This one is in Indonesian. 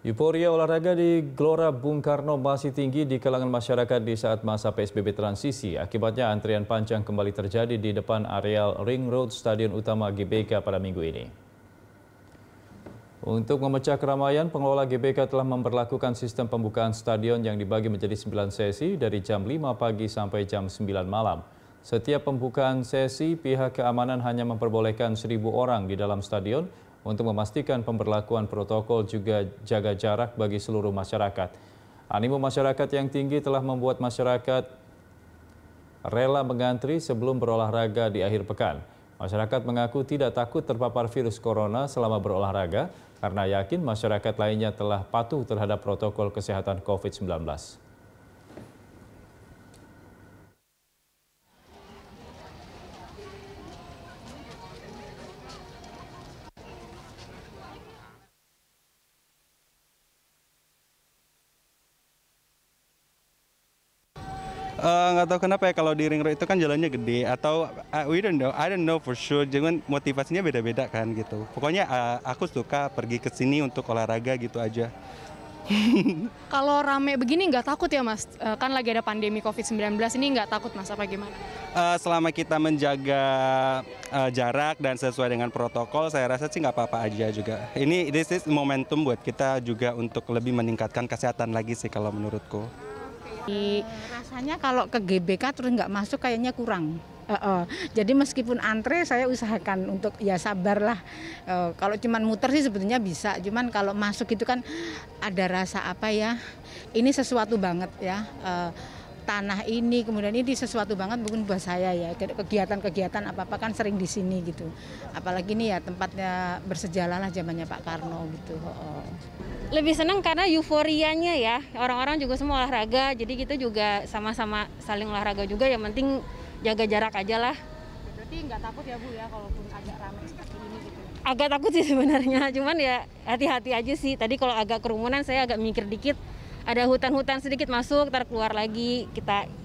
Euforia olahraga di Gelora Bung Karno masih tinggi di kalangan masyarakat di saat masa PSBB transisi. Akibatnya antrian panjang kembali terjadi di depan areal Ring Road Stadion Utama GBK pada minggu ini. Untuk memecah keramaian, pengelola GBK telah memperlakukan sistem pembukaan stadion yang dibagi menjadi 9 sesi dari jam 5 pagi sampai jam 9 malam. Setiap pembukaan sesi, pihak keamanan hanya memperbolehkan 1.000 orang di dalam stadion untuk memastikan pemberlakuan protokol juga jaga jarak bagi seluruh masyarakat. Animo masyarakat yang tinggi telah membuat masyarakat rela mengantri sebelum berolahraga di akhir pekan. Masyarakat mengaku tidak takut terpapar virus corona selama berolahraga karena yakin masyarakat lainnya telah patuh terhadap protokol kesehatan COVID-19. Eh, nggak uh, tahu kenapa ya kalau di ring road itu kan jalannya gede atau uh, we don't know I don't know for sure jangan motivasinya beda-beda kan gitu pokoknya uh, aku suka pergi ke sini untuk olahraga gitu aja kalau rame begini nggak takut ya mas uh, kan lagi ada pandemi covid 19 ini nggak takut mas apa gimana uh, selama kita menjaga uh, jarak dan sesuai dengan protokol saya rasa sih nggak apa-apa aja juga ini this is momentum buat kita juga untuk lebih meningkatkan kesehatan lagi sih kalau menurutku rasanya kalau ke GBK terus nggak masuk kayaknya kurang. Uh, uh. Jadi meskipun antre saya usahakan untuk ya sabarlah. Uh, kalau cuman muter sih sebetulnya bisa. Cuman kalau masuk itu kan ada rasa apa ya? Ini sesuatu banget ya. Uh, tanah ini kemudian ini sesuatu banget bukan buat saya ya kegiatan-kegiatan apa apa kan sering di sini gitu apalagi ini ya tempatnya bersejarah lah zamannya Pak Karno gitu lebih senang karena euforianya ya orang-orang juga semua olahraga jadi kita juga sama-sama saling olahraga juga yang penting jaga jarak aja lah berarti nggak takut ya bu ya kalaupun agak ramai seperti ini gitu agak takut sih sebenarnya cuman ya hati-hati aja sih tadi kalau agak kerumunan saya agak mikir dikit ada hutan hutan sedikit masuk ntar keluar lagi kita